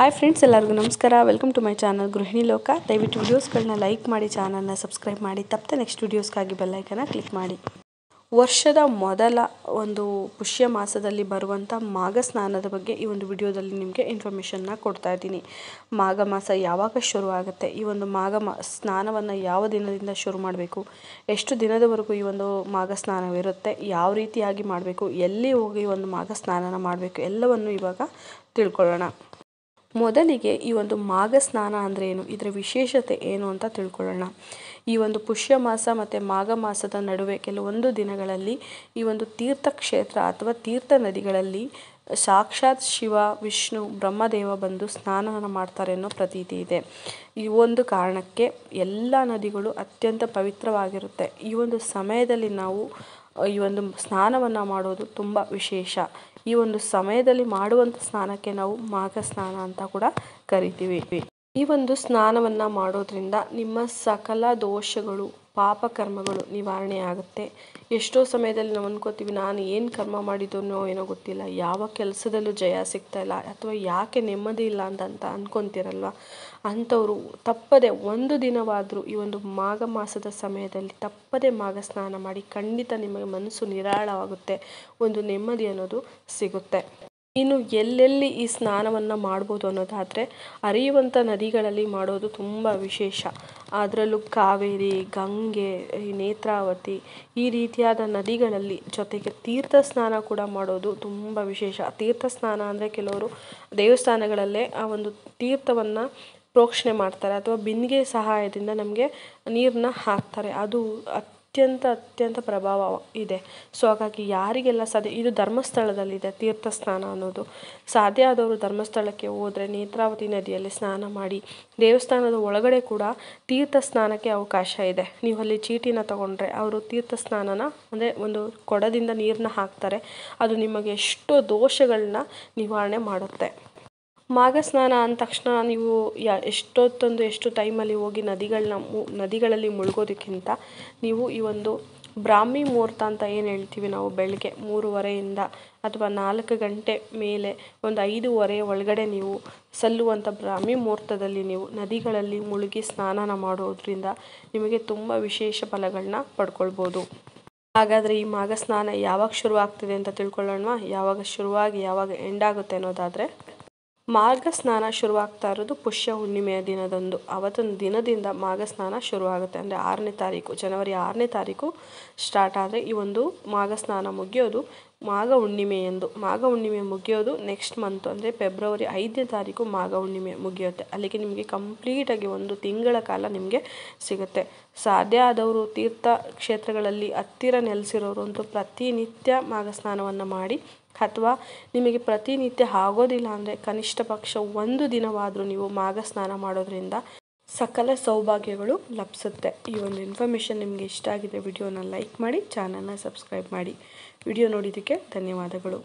hi friends ಎಲ್ಲರಿಗೂ ನಮಸ್ಕಾರ welcome to my channel ಗೃಹಿಣಿ ಲೋಕ ದಯವಿಟ್ಟು ವೀಡಿಯೋಸ್ಗಳನ್ನ ಲೈಕ್ ಮಾಡಿ ಚಾನಲ್ನ ಸಬ್ಸ್ಕ್ರೈಬ್ ಮಾಡಿ ತಪ್ಪದೆ ನೆಕ್ಸ್ಟ್ ವಿಡಿಯೋಸ್ಗಾಗಿ ಬೆಲ್ಲೈಕನ ಕ್ಲಿಕ್ ಮಾಡಿ ವರ್ಷದ ಮೊದಲ ಒಂದು ಪುಷ್ಯ ಮಾಸದಲ್ಲಿ ಬರುವಂಥ ಮಾಘ ಸ್ನಾನದ ಬಗ್ಗೆ ಈ ಒಂದು ವಿಡಿಯೋದಲ್ಲಿ ನಿಮಗೆ ಇನ್ಫಾರ್ಮೇಷನ್ನ ಕೊಡ್ತಾ ಇದ್ದೀನಿ ಮಾಘ ಮಾಸ ಯಾವಾಗ ಶುರು ಆಗುತ್ತೆ ಈ ಒಂದು ಮಾಘ ಮಾ ಸ್ನಾನವನ್ನು ಯಾವ ದಿನದಿಂದ ಶುರು ಮಾಡಬೇಕು ಎಷ್ಟು ದಿನದವರೆಗೂ ಈ ಒಂದು ಮಾಘ ಸ್ನಾನವಿರುತ್ತೆ ಯಾವ ರೀತಿಯಾಗಿ ಮಾಡಬೇಕು ಎಲ್ಲಿ ಹೋಗಿ ಒಂದು ಮಾಘ ಸ್ನಾನನ ಮಾಡಬೇಕು ಎಲ್ಲವನ್ನು ಇವಾಗ ತಿಳ್ಕೊಳ್ಳೋಣ ಮೊದಲಿಗೆ ಈ ಒಂದು ಮಾಘ ಸ್ನಾನ ಅಂದರೆ ಏನು ಇದರ ವಿಶೇಷತೆ ಏನು ಅಂತ ತಿಳ್ಕೊಳ್ಳೋಣ ಈ ಒಂದು ಪುಷ್ಯ ಮಾಸ ಮತ್ತು ಮಾಘ ಮಾಸದ ನಡುವೆ ಕೆಲವೊಂದು ದಿನಗಳಲ್ಲಿ ಈ ಒಂದು ತೀರ್ಥಕ್ಷೇತ್ರ ಅಥವಾ ತೀರ್ಥ ನದಿಗಳಲ್ಲಿ ಸಾಕ್ಷಾತ್ ಶಿವ ವಿಷ್ಣು ಬ್ರಹ್ಮದೇವ ಬಂದು ಸ್ನಾನವನ್ನು ಮಾಡ್ತಾರೆ ಅನ್ನೋ ಪ್ರತೀತಿ ಇದೆ ಈ ಒಂದು ಕಾರಣಕ್ಕೆ ಎಲ್ಲ ನದಿಗಳು ಅತ್ಯಂತ ಪವಿತ್ರವಾಗಿರುತ್ತೆ ಈ ಒಂದು ಸಮಯದಲ್ಲಿ ನಾವು ಈ ಒಂದು ಸ್ನಾನವನ್ನು ಮಾಡೋದು ತುಂಬ ವಿಶೇಷ ಈ ಒಂದು ಸಮಯದಲ್ಲಿ ಮಾಡುವಂಥ ಸ್ನಾನಕ್ಕೆ ನಾವು ಮಾಘ ಸ್ನಾನ ಅಂತ ಕೂಡ ಕರಿತೀವಿ ಈ ಒಂದು ಸ್ನಾನವನ್ನು ಮಾಡೋದ್ರಿಂದ ನಿಮ್ಮ ಸಕಲ ದೋಷಗಳು ಪಾಪಕರ್ಮಗಳು ನಿವಾರಣೆ ಆಗುತ್ತೆ ಎಷ್ಟೋ ಸಮಯದಲ್ಲಿ ನಾವು ಅಂದ್ಕೋತೀವಿ ನಾನು ಏನು ಕರ್ಮ ಮಾಡಿದ್ದೋನೋ ಏನೋ ಗೊತ್ತಿಲ್ಲ ಯಾವ ಕೆಲಸದಲ್ಲೂ ಜಯ ಇಲ್ಲ ಅಥವಾ ಯಾಕೆ ನೆಮ್ಮದಿ ಇಲ್ಲ ಅಂತ ಅಂತ ಅಂದ್ಕೊತಿರಲ್ವ ಅಂಥವರು ತಪ್ಪದೆ ಒಂದು ದಿನವಾದರೂ ಈ ಒಂದು ಮಾಘ ಮಾಸದ ಸಮಯದಲ್ಲಿ ತಪ್ಪದೆ ಮಾಘ ಸ್ನಾನ ಮಾಡಿ ಖಂಡಿತ ನಿಮಗೆ ಮನಸ್ಸು ನಿರಾಳವಾಗುತ್ತೆ ಒಂದು ನೆಮ್ಮದಿ ಅನ್ನೋದು ಸಿಗುತ್ತೆ ಇನ್ನು ಎಲ್ಲೆಲ್ಲಿ ಈ ಸ್ನಾನವನ್ನು ಮಾಡ್ಬೋದು ಅನ್ನೋದಾದರೆ ಅರಿಯುವಂಥ ನದಿಗಳಲ್ಲಿ ಮಾಡೋದು ತುಂಬ ವಿಶೇಷ ಅದರಲ್ಲೂ ಕಾವೇರಿ ಗಂಗೆ ಈ ನೇತ್ರಾವತಿ ಈ ರೀತಿಯಾದ ನದಿಗಳಲ್ಲಿ ಜೊತೆಗೆ ತೀರ್ಥ ಸ್ನಾನ ಕೂಡ ಮಾಡೋದು ತುಂಬ ವಿಶೇಷ ತೀರ್ಥ ಸ್ನಾನ ಅಂದರೆ ಕೆಲವರು ದೇವಸ್ಥಾನಗಳಲ್ಲೇ ಆ ಒಂದು ತೀರ್ಥವನ್ನು ಪ್ರೋಕ್ಷಣೆ ಮಾಡ್ತಾರೆ ಅಥವಾ ಬಿಂದಿಗೆ ಸಹಾಯದಿಂದ ನಮಗೆ ನೀರನ್ನ ಹಾಕ್ತಾರೆ ಅದು ಅತ್ಯಂತ ಅತ್ಯಂತ ಪ್ರಭಾವ ಇದೆ ಸೊ ಹಾಗಾಗಿ ಯಾರಿಗೆಲ್ಲ ಸಾಧ್ಯ ಇದು ಧರ್ಮಸ್ಥಳದಲ್ಲಿದೆ ತೀರ್ಥಸ್ನಾನ ಅನ್ನೋದು ಸಾಧ್ಯ ಆದವರು ಧರ್ಮಸ್ಥಳಕ್ಕೆ ಹೋದರೆ ನೇತ್ರಾವತಿ ನದಿಯಲ್ಲಿ ಸ್ನಾನ ಮಾಡಿ ದೇವಸ್ಥಾನದ ಒಳಗಡೆ ಕೂಡ ತೀರ್ಥ ಸ್ನಾನಕ್ಕೆ ಅವಕಾಶ ಇದೆ ನೀವು ಅಲ್ಲಿ ಚೀಟಿನ ತಗೊಂಡ್ರೆ ಅವರು ತೀರ್ಥ ಸ್ನಾನನ ಅಂದರೆ ಒಂದು ಕೊಡದಿಂದ ನೀರನ್ನ ಹಾಕ್ತಾರೆ ಅದು ನಿಮಗೆ ಎಷ್ಟೋ ದೋಷಗಳನ್ನ ನಿವಾರಣೆ ಮಾಡುತ್ತೆ ಸ್ನಾನ ಅಂದ ತಕ್ಷಣ ನೀವು ಯಾ ಎಷ್ಟೊತ್ತೊಂದು ಎಷ್ಟು ಟೈಮಲ್ಲಿ ಹೋಗಿ ನದಿಗಳನ್ನ ನದಿಗಳಲ್ಲಿ ಮುಳುಗೋದಕ್ಕಿಂತ ನೀವು ಈ ಒಂದು ಬ್ರಾಹ್ಮಿ ಮುಹೂರ್ತ ಅಂತ ಏನು ಹೇಳ್ತೀವಿ ನಾವು ಬೆಳಗ್ಗೆ ಮೂರುವರೆಯಿಂದ ಅಥವಾ ನಾಲ್ಕು ಗಂಟೆ ಮೇಲೆ ಒಂದು ಐದೂವರೆ ಒಳಗಡೆ ನೀವು ಸಲ್ಲುವಂಥ ಬ್ರಾಹ್ಮಿ ಮುಹೂರ್ತದಲ್ಲಿ ನೀವು ನದಿಗಳಲ್ಲಿ ಮುಳುಗಿ ಸ್ನಾನ ಮಾಡೋದ್ರಿಂದ ನಿಮಗೆ ತುಂಬ ವಿಶೇಷ ಫಲಗಳನ್ನ ಪಡ್ಕೊಳ್ಬೋದು ಹಾಗಾದರೆ ಈ ಮಾಘ ಸ್ನಾನ ಯಾವಾಗ ಶುರುವಾಗ್ತಿದೆ ಅಂತ ತಿಳ್ಕೊಳ್ಳೋಣ ಯಾವಾಗ ಶುರುವಾಗಿ ಯಾವಾಗ ಎಂಡ್ ಆಗುತ್ತೆ ಅನ್ನೋದಾದರೆ ಮಾರ್ಗ ಸ್ನಾನ ಶುರುವಾಗ್ತಾ ಇರೋದು ಪುಷ್ಯ ಹುಣ್ಣಿಮೆಯ ದಿನದಂದು ಅವತ್ತಿನ ದಿನದಿಂದ ಮಾಘ ಸ್ನಾನ ಶುರುವಾಗುತ್ತೆ ಅಂದರೆ ಆರನೇ ತಾರೀಕು ಜನವರಿ ಆರನೇ ತಾರೀಕು ಸ್ಟಾರ್ಟ್ ಆದರೆ ಈ ಒಂದು ಮಾಘ ಸ್ನಾನ ಮುಗಿಯೋದು ಮಾಘ ಹುಣ್ಣಿಮೆಯಂದು ಮಾಘ ಹುಣ್ಣಿಮೆ ಮುಗಿಯೋದು ನೆಕ್ಸ್ಟ್ ಮಂತು ಅಂದರೆ ಫೆಬ್ರವರಿ ಐದನೇ ತಾರೀಕು ಮಾಘ ಹುಣ್ಣಿಮೆ ಮುಗಿಯುತ್ತೆ ಅಲ್ಲಿಗೆ ನಿಮಗೆ ಕಂಪ್ಲೀಟಾಗಿ ಒಂದು ತಿಂಗಳ ಕಾಲ ನಿಮಗೆ ಸಿಗುತ್ತೆ ಸಾಧ್ಯ ಆದವರು ತೀರ್ಥ ಕ್ಷೇತ್ರಗಳಲ್ಲಿ ಹತ್ತಿರ ನೆಲೆಸಿರೋರು ಅಂತೂ ಪ್ರತಿನಿತ್ಯ ಮಾಘ ಸ್ನಾನವನ್ನು ಮಾಡಿ ಅಥವಾ ನಿಮಗೆ ಪ್ರತಿನಿತ್ಯ ಆಗೋದಿಲ್ಲ ಅಂದರೆ ಕನಿಷ್ಠ ಪಕ್ಷ ಒಂದು ದಿನವಾದರೂ ನೀವು ಮಾಘ ಸ್ನಾನ ಮಾಡೋದರಿಂದ ಸಕಲ ಸೌಭಾಗ್ಯಗಳು ಲಭಿಸುತ್ತೆ ಈ ಒಂದು ಇನ್ಫಾರ್ಮೇಷನ್ ನಿಮಗೆ ಇಷ್ಟ ಆಗಿದೆ ವಿಡಿಯೋನ ಲೈಕ್ ಮಾಡಿ ಚಾನಲ್ನ ಸಬ್ಸ್ಕ್ರೈಬ್ ಮಾಡಿ ವಿಡಿಯೋ ನೋಡಿದ್ದಕ್ಕೆ ಧನ್ಯವಾದಗಳು